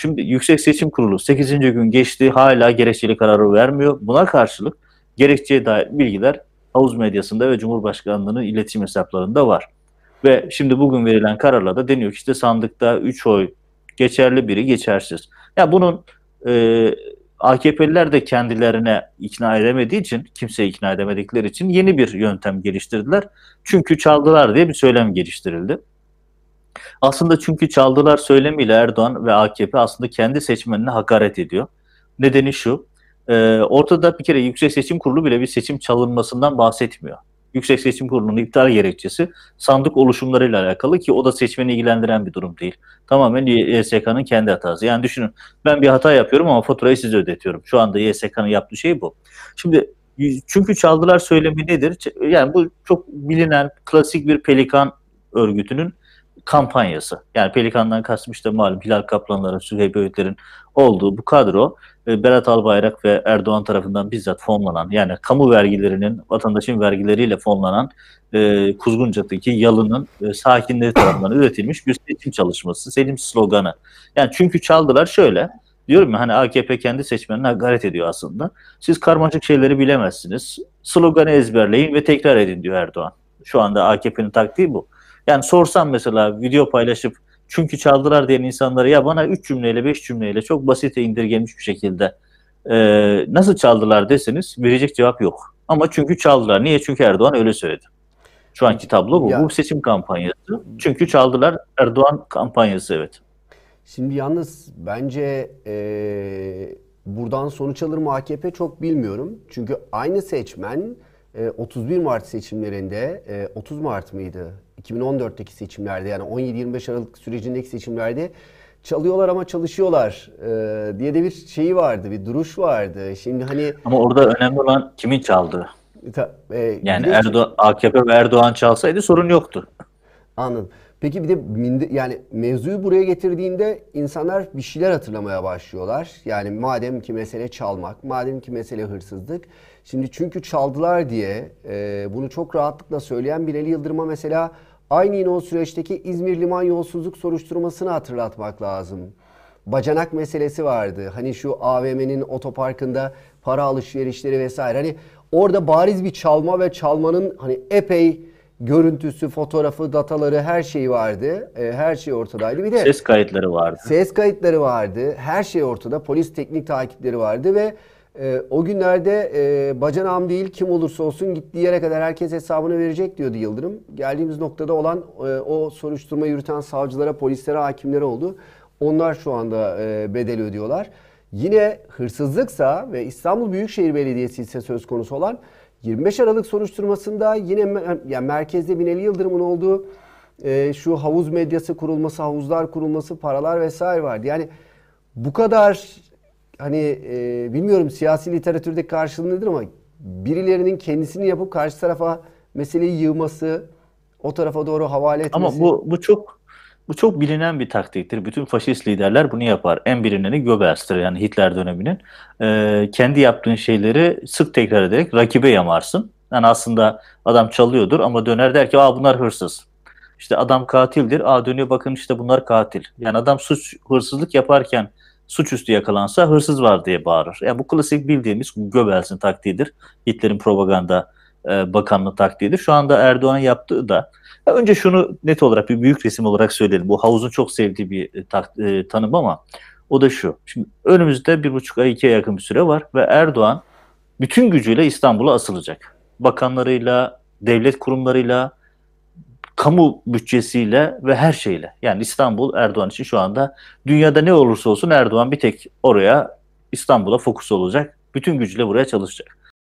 Şimdi Yüksek Seçim Kurulu 8. gün geçti hala gerekçeli kararı vermiyor. Buna karşılık gerekçeye dair bilgiler havuz medyasında ve Cumhurbaşkanlığı'nın iletişim hesaplarında var. Ve şimdi bugün verilen kararla da deniyor ki işte sandıkta 3 oy geçerli biri geçersiz. Ya bunun e, AKP'liler de kendilerine ikna edemediği için, kimseye ikna edemedikleri için yeni bir yöntem geliştirdiler. Çünkü çaldılar diye bir söylem geliştirildi. Aslında çünkü çaldılar söylemiyle Erdoğan ve AKP aslında kendi seçmenine hakaret ediyor. Nedeni şu, e, ortada bir kere Yüksek Seçim Kurulu bile bir seçim çalınmasından bahsetmiyor. Yüksek Seçim Kurulu'nun iptal gerekçesi sandık oluşumlarıyla alakalı ki o da seçmeni ilgilendiren bir durum değil. Tamamen YSK'nın kendi hatası. Yani düşünün ben bir hata yapıyorum ama faturayı size ödetiyorum. Şu anda YSK'nın yaptığı şey bu. Şimdi çünkü çaldılar söylemi nedir? Yani bu çok bilinen klasik bir pelikan örgütünün kampanyası. Yani Pelikan'dan kastım işte malum Hilal Kaplanların, Süheyb Öğütler'in olduğu bu kadro e, Berat Albayrak ve Erdoğan tarafından bizzat fonlanan yani kamu vergilerinin vatandaşın vergileriyle fonlanan e, Kuzguncak'taki yalının e, sakinleri tarafından üretilmiş bir seçim çalışması, seçim sloganı. Yani çünkü çaldılar şöyle diyorum ya hani AKP kendi seçmenine hakaret ediyor aslında. Siz karmaşık şeyleri bilemezsiniz. Sloganı ezberleyin ve tekrar edin diyor Erdoğan. Şu anda AKP'nin taktiği bu. Yani sorsam mesela video paylaşıp çünkü çaldılar diyen insanlara ya bana 3 cümleyle 5 cümleyle çok basite indirgenmiş bir şekilde e, nasıl çaldılar deseniz verecek cevap yok. Ama çünkü çaldılar. Niye? Çünkü Erdoğan öyle söyledi. Şu anki tablo bu. Ya. Bu seçim kampanyası. Çünkü çaldılar Erdoğan kampanyası evet. Şimdi yalnız bence e, buradan sonuç alır mı AKP çok bilmiyorum. Çünkü aynı seçmen e, 31 Mart seçimlerinde e, 30 Mart mıydı? 2014'teki seçimlerde yani 17-25 Aralık sürecindeki seçimlerde çalıyorlar ama çalışıyorlar e, diye de bir şeyi vardı, bir duruş vardı. Şimdi hani ama orada önemli olan kimin çaldı? Ta, e, yani de, Erdoğan, AKP ve Erdoğan çalsaydı sorun yoktu. Anladım. Peki bir de yani mevzuyu buraya getirdiğinde insanlar bir şeyler hatırlamaya başlıyorlar. Yani madem ki mesele çalmak, madem ki mesele hırsızlık. Şimdi çünkü çaldılar diye e, bunu çok rahatlıkla söyleyen Binali Yıldırım'a mesela Aynı yine o süreçteki İzmir Liman yolsuzluk soruşturmasını hatırlatmak lazım. Bacanak meselesi vardı. Hani şu AVM'nin otoparkında para alışverişleri vesaire. Hani orada bariz bir çalma ve çalmanın hani epey görüntüsü, fotoğrafı, dataları her şeyi vardı. E, her şey ortadaydı. Bir de ses kayıtları vardı. Ses kayıtları vardı. Her şey ortada. Polis teknik takipleri vardı ve e, o günlerde e, bacanam değil kim olursa olsun gittiği yere kadar herkes hesabını verecek diyordu Yıldırım. Geldiğimiz noktada olan e, o soruşturma yürüten savcılara, polislere, hakimlere oldu. Onlar şu anda e, bedel ödüyorlar. Yine hırsızlıksa ve İstanbul Büyükşehir Belediyesi ise söz konusu olan 25 Aralık soruşturmasında yine yani merkezde Binali Yıldırım'ın olduğu e, şu havuz medyası kurulması, havuzlar kurulması, paralar vesaire vardı. Yani bu kadar hani e, bilmiyorum siyasi literatürde karşılığı nedir ama birilerinin kendisini yapıp karşı tarafa meseleyi yığması, o tarafa doğru havale etmesi. Ama bu bu çok bu çok bilinen bir taktiktir. Bütün faşist liderler bunu yapar. En bilineni Goebbels'tir yani Hitler döneminin. Ee, kendi yaptığın şeyleri sık tekrar ederek rakibe yamarsın. Yani aslında adam çalıyordur ama döner der ki Aa, bunlar hırsız. İşte adam katildir. Aa dönüyor bakın işte bunlar katil. Yani adam suç hırsızlık yaparken suçüstü yakalansa hırsız var diye bağırır. Yani bu klasik bildiğimiz Göbels'in taktiğidir. Hitler'in propaganda e, bakanlığı taktiğidir. Şu anda Erdoğan yaptığı da ya önce şunu net olarak bir büyük resim olarak söyleyelim. Bu havuzun çok sevdiği bir e, tak, e, tanım ama o da şu. Şimdi önümüzde bir buçuk ay ikiye yakın bir süre var ve Erdoğan bütün gücüyle İstanbul'a asılacak. Bakanlarıyla, devlet kurumlarıyla, kamu bütçesiyle ve her şeyle. Yani İstanbul Erdoğan için şu anda dünyada ne olursa olsun Erdoğan bir tek oraya İstanbul'a fokus olacak. Bütün gücüyle buraya çalışacak.